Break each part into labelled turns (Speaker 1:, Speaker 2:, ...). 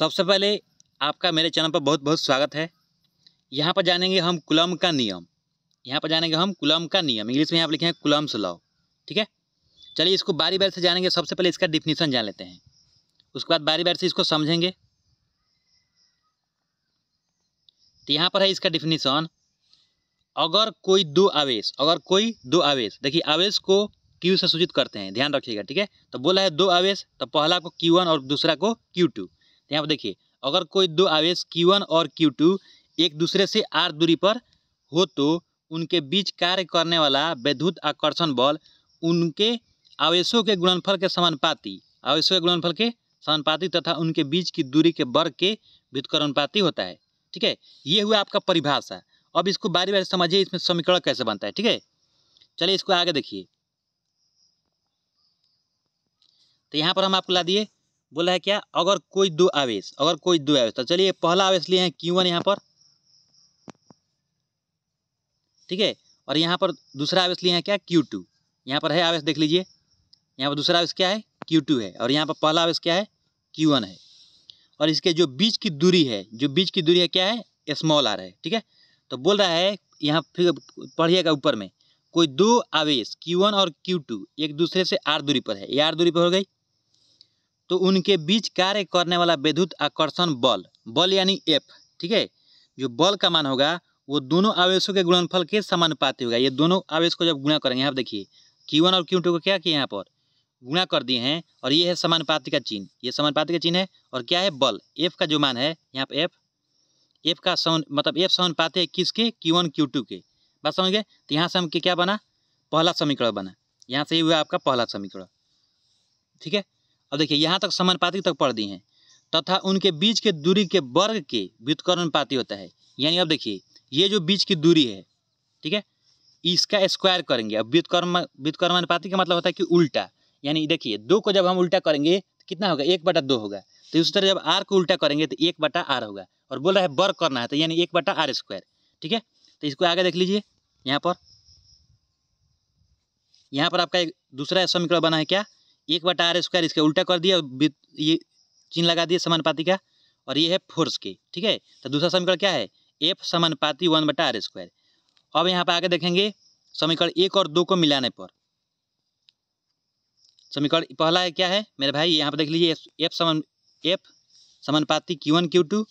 Speaker 1: सबसे पहले आपका मेरे चैनल पर बहुत बहुत स्वागत है यहाँ पर जानेंगे हम कुलम का नियम यहाँ पर जानेंगे हम कुलम का नियम इंग्लिश में यहाँ पर लिखे हैं कुलम लॉ ठीक है चलिए इसको बारी बारी से जानेंगे सबसे पहले इसका डिफिनीसन जान लेते हैं उसके बाद बारी बारी से इसको समझेंगे तो यहाँ पर है इसका डिफिनीसन अगर कोई दो आवेश अगर कोई दो आवेश देखिए आवेश को क्यू से सूचित करते हैं ध्यान रखिएगा ठीक है तो बोला है दो आवेश तो पहला को क्यू वन और दूसरा को क्यू टू यहाँ पर देखिए अगर कोई दो आवेश Q1 और Q2 एक दूसरे से R दूरी पर हो तो उनके बीच कार्य करने वाला वैद्युत आकर्षण बल उनके आवेशों के गुणनफल के समानुपाती आवेशों के गुणनफल के समानुपाती तथा उनके बीच की दूरी के वर्ग के व्युत्कर्णपाती होता है ठीक है ये हुआ आपका परिभाषा अब इसको बारी बारी समझिए इसमें समीकरण कैसे बनता है ठीक है चलिए इसको आगे देखिए तो यहाँ पर हम आपको ला दिए बोला है क्या अगर कोई दो आवेश अगर कोई दो आवेश तो चलिए पहला आवेश लिए हैं क्यू वन यहाँ पर ठीक है और यहाँ पर दूसरा आवेश लिए हैं क्या क्यू टू यहाँ पर है आवेश देख लीजिए यहाँ पर दूसरा आवेश क्या है क्यू टू है और यहाँ पर पहला आवेश क्या है क्यू वन है और इसके जो बीच की दूरी है जो बीच की दूरी है क्या है स्मॉल आर है ठीक है तो बोल रहा है यहाँ फिर पढ़िएगा ऊपर में कोई दो आवेश Q1 और Q2 एक दूसरे से आर दूरी पर है ये आर दूरी पर हो गई तो उनके बीच कार्य करने वाला विद्युत आकर्षण बल बल यानी एफ ठीक है जो बल का मान होगा वो दोनों आवेशों के गुणनफल के समानुपाती होगा ये दोनों आवेश को जब गुणा करेंगे यहाँ पर देखिए क्यू और क्यू को क्या किया यहाँ पर गुणा कर दिए हैं और ये है समानुपाती का चिन्ह ये समानुपाती का चिन्ह है और क्या है बल एफ का जो मान है यहाँ पर एफ एफ का समान मतलब एफ समानुपाती है किसके क्यू वन क्यू टू के बात समझ गए तो यहाँ से हम क्या बना पहला समीकरण बना यहाँ से ही हुआ आपका पहला समीकरण ठीक है अब देखिए यहाँ तक समानुपातिक तक पढ़ दी हैं तथा उनके बीच के दूरी के वर्ग के व्युत्कर्णपाती होता है यानी अब देखिए ये जो बीच की दूरी है ठीक है इसका स्क्वायर करेंगे अब व्युत्कर्म व्युत्कर्मानुपाती का मतलब होता है कि उल्टा यानी देखिए दो को जब हम उल्टा करेंगे तो कितना होगा एक बटा दो होगा तो इस तरह जब आर को उल्टा करेंगे तो एक बटा आर होगा और बोल रहा है वर्ग करना है तो यानी एक बटा आर स्क्वायर ठीक है तो इसको आगे देख लीजिए यहाँ पर यहाँ पर आपका एक दूसरा समीकरण बना है क्या एक बटा आर स्क्वायर इसके उल्टा कर दिया ये चिन्ह लगा दिया समानुपाती का और ये है फोर्स के ठीक है तो दूसरा समीकरण क्या है एफ समानुपाती वन बटा आर स्क्वायर अब यहाँ पर आगे देखेंगे समीकरण एक और दो को मिलाने पर समीकरण पहला है क्या है मेरे भाई यहाँ पर देख लीजिए एफ समान एफ समानुपाती क्यू वन क्यू टू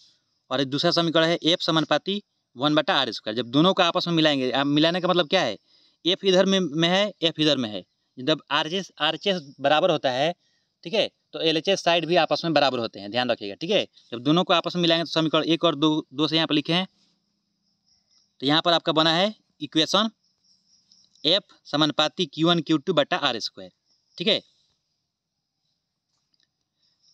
Speaker 1: और दूसरा समीकरण है एफ समानुपाती वन बटा आर स्क्वायर जब दोनों को आपस में मिलाएंगे आप मिलाने का मतलब क्या है एफ इधर में, में है एफ इधर में है जब आर एस बराबर होता है ठीक है तो एल एच एस साइड भी आपस में बराबर होते हैं ध्यान रखिएगा ठीक है जब दोनों को आपस में मिलाएंगे तो समीकरण एक और दो दो से यहाँ पर लिखे हैं तो यहाँ पर आपका बना है इक्वेशन एफ समानुपाती क्यू वन क्यू टू बटा आर स्क्वायर ठीक है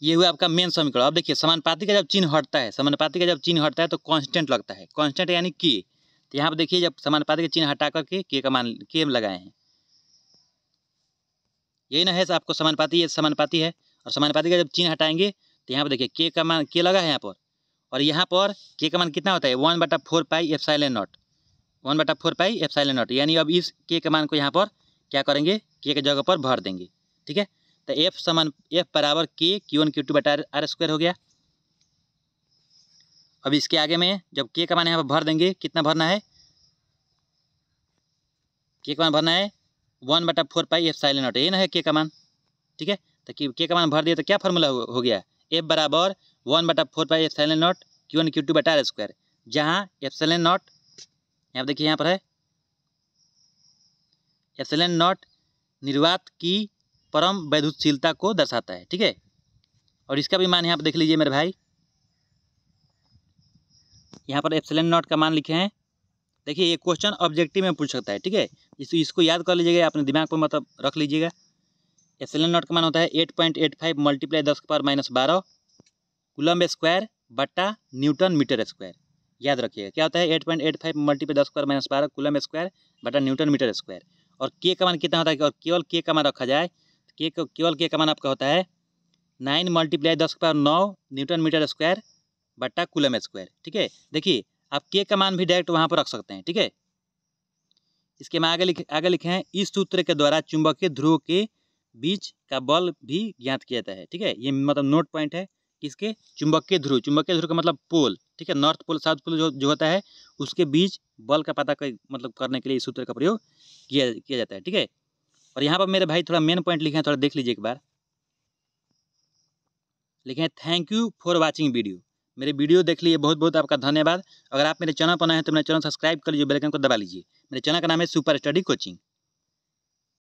Speaker 1: ये हुआ आपका मेन समीकरण अब देखिए समानुपाती का जब चिन्ह हटता है समानुपाती का जब चिन्ह हटता है तो कांस्टेंट लगता है कांस्टेंट यानी के तो यहाँ पर देखिए जब समानुपाती का चिन्ह हटा करके के का मान के लगाए हैं यही ना है आपको समानुपाती ये समानुपाती है और समानुपाती का जब चिन्ह हटाएंगे तो यहाँ पर देखिए के का मान के लगा है यहाँ पर और यहाँ पर के का मान कितना होता है वन बटा फोर पाई एफ साइल नॉट वन बटा फोर पाई एफ साइल नॉट यानी अब इस के का मान को यहाँ पर क्या करेंगे के के जगह पर भर देंगे ठीक है तो एफ समान एफ बराबर के क्यू वन क्यू टू बटा आर स्क्वायर हो गया अब इसके आगे में जब के का मान यहाँ पर भर देंगे कितना भरना है के का मान भरना है वन बटा फोर पाई एफ साइलेंट नॉट ये ना है के का मान ठीक है तो कि के का मान भर दिया तो क्या फॉर्मूला हो, हो गया एफ बराबर वन बटा फोर पाई एफ साइलेंट naught Q one Q two बटा आर स्क्वायर जहाँ एफ साइलेंट नॉट यहाँ देखिए यहाँ पर है एफ साइलेंट नॉट निर्वात की परम वैद्युतशीलता को दर्शाता है ठीक है और इसका भी मान यहाँ पर देख लीजिए मेरे भाई यहाँ पर एप्सलन नॉट का मान लिखे हैं देखिए ये क्वेश्चन ऑब्जेक्टिव में पूछ सकता है ठीक है इस, इसको याद कर लीजिएगा अपने दिमाग पर मतलब रख लीजिएगा एप्सिलन नॉट का मान होता है eight point eight five multiply दस पावर माइनस बारह कुलम्ब स्क्वायर बट्टा न्यूटन मीटर स्क्वायर याद रखिएगा क्या होता है eight point eight five multiply दस स्क्वायर माइनस बारह कुलम स्क्वायर बटा न्यूटन मीटर स्क्वायर और के का मान कितना होता है और केवल के का मान रखा जाए तो के केवल के का मान आपका होता है नाइन मल्टीप्लाई दस पावर नौ न्यूटन मीटर स्क्वायर बट्टा कुलम स्क्वायर ठीक है देखिए आप के का मान भी डायरेक्ट वहाँ पर रख सकते हैं ठीक है इसके में आगे लिखे आगे लिखे हैं इस सूत्र के द्वारा चुंबकीय ध्रुव के बीच का बल भी ज्ञात किया जाता है ठीक है ये मतलब नोट पॉइंट है किसके चुंबकीय ध्रुव चुंबकीय ध्रुव का मतलब पोल ठीक है नॉर्थ पोल साउथ पोल जो जो होता है उसके बीच बल का पता कर, मतलब करने के लिए इस सूत्र का प्रयोग किया किया जाता है ठीक है और यहाँ पर मेरे भाई थोड़ा मेन पॉइंट लिखे हैं थोड़ा देख लीजिए एक बार लिखे हैं thank you for watching video मेरे वीडियो देख लिए बहुत बहुत आपका धन्यवाद अगर आप मेरे चैनल पर नए हैं तो मेरे चैनल सब्सक्राइब कर लीजिए बेलकन को दबा लीजिए मेरे चैनल का नाम है सुपर स्टडी कोचिंग